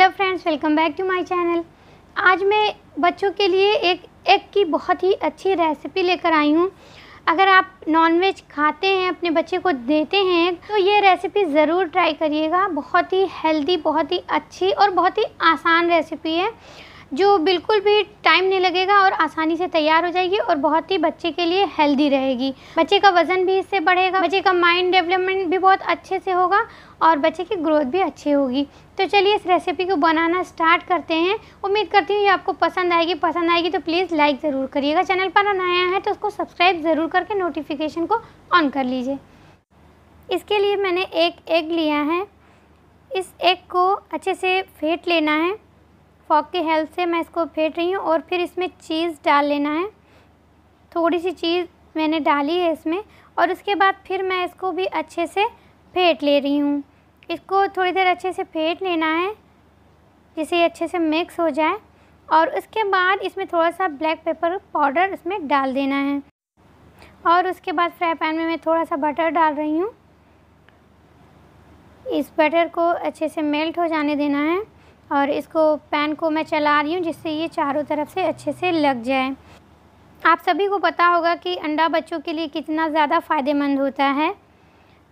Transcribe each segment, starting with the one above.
hello friends welcome back to my channel आज मैं बच्चों के लिए एक एग की बहुत ही अच्छी रेसिपी लेकर आई हूँ अगर आप नॉनवेज खाते हैं अपने बच्चे को देते हैं तो ये रेसिपी ज़रूर ट्राई करिएगा बहुत ही हेल्दी बहुत ही अच्छी और बहुत ही आसान रेसिपी है जो बिल्कुल भी टाइम नहीं लगेगा और आसानी से तैयार हो जाएगी और बहुत ही बच्चे के लिए हेल्दी रहेगी बच्चे का वज़न भी इससे बढ़ेगा बच्चे का माइंड डेवलपमेंट भी बहुत अच्छे से होगा और बच्चे की ग्रोथ भी अच्छी होगी तो चलिए इस रेसिपी को बनाना स्टार्ट करते हैं उम्मीद करती हूँ ये आपको पसंद आएगी पसंद आएगी तो प्लीज़ लाइक ज़रूर करिएगा चैनल पर नया है तो उसको सब्सक्राइब ज़रूर करके नोटिफिकेशन को ऑन कर लीजिए इसके लिए मैंने एक एग लिया है इस एग को अच्छे से फेंट लेना है फॉक की हेल्प से मैं इसको फेंट रही हूँ और फिर इसमें चीज़ डाल लेना है थोड़ी सी चीज़ मैंने डाली है इसमें और उसके बाद फिर मैं इसको भी अच्छे से फेंट ले रही हूँ इसको थोड़ी देर अच्छे से फेंट लेना है जिसे अच्छे से मिक्स हो जाए और उसके बाद इसमें थोड़ा सा ब्लैक पेपर पाउडर इसमें डाल देना है और उसके बाद फ्राई पैन में मैं थोड़ा सा बटर डाल रही हूँ इस बटर को अच्छे से मेल्ट हो जाने देना है और इसको पैन को मैं चला रही हूँ जिससे ये चारों तरफ से अच्छे से लग जाए आप सभी को पता होगा कि अंडा बच्चों के लिए कितना ज़्यादा फ़ायदेमंद होता है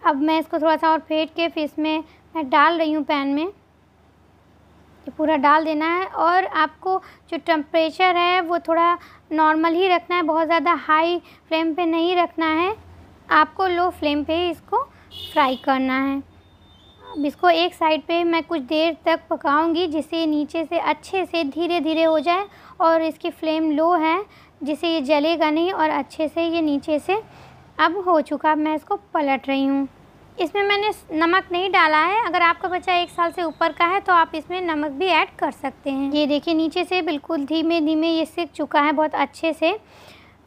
अब मैं इसको थोड़ा सा और फेंट के फिर इसमें मैं डाल रही हूँ पैन में ये पूरा डाल देना है और आपको जो टम्परेचर है वो थोड़ा नॉर्मल ही रखना है बहुत ज़्यादा हाई फ्लेम पे नहीं रखना है आपको लो फ्लेम पे ही इसको फ्राई करना है अब इसको एक साइड पे मैं कुछ देर तक पकाऊंगी जिससे नीचे से अच्छे से धीरे धीरे हो जाए और इसकी फ्लेम लो है जिससे ये जलेगा नहीं और अच्छे से ये नीचे से अब हो चुका मैं इसको पलट रही हूँ इसमें मैंने नमक नहीं डाला है अगर आपका बच्चा एक साल से ऊपर का है तो आप इसमें नमक भी ऐड कर सकते हैं ये देखिए नीचे से बिल्कुल धीमे धीमे ये सिक चुका है बहुत अच्छे से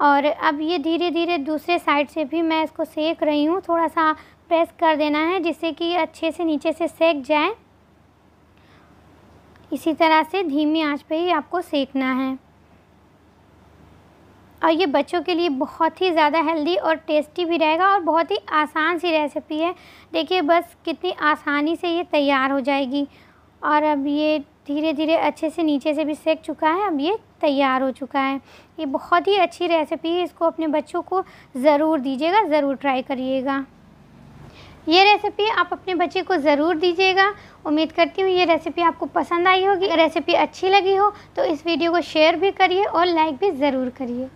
और अब ये धीरे धीरे दूसरे साइड से भी मैं इसको सेक रही हूँ थोड़ा सा प्रेस कर देना है जिससे कि अच्छे से नीचे से सेक जाए इसी तरह से धीमी आंच पे ही आपको सेकना है और ये बच्चों के लिए बहुत ही ज़्यादा हेल्दी और टेस्टी भी रहेगा और बहुत ही आसान सी रेसिपी है देखिए बस कितनी आसानी से ये तैयार हो जाएगी और अब ये धीरे धीरे अच्छे से नीचे से भी सेक चुका है अब ये तैयार हो चुका है ये बहुत ही अच्छी रेसिपी है इसको अपने बच्चों को ज़रूर दीजिएगा ज़रूर ट्राई करिएगा ये रेसिपी आप अपने बच्चे को ज़रूर दीजिएगा उम्मीद करती हूँ ये रेसिपी आपको पसंद आई होगी रेसिपी अच्छी लगी हो तो इस वीडियो को शेयर भी करिए और लाइक भी ज़रूर करिए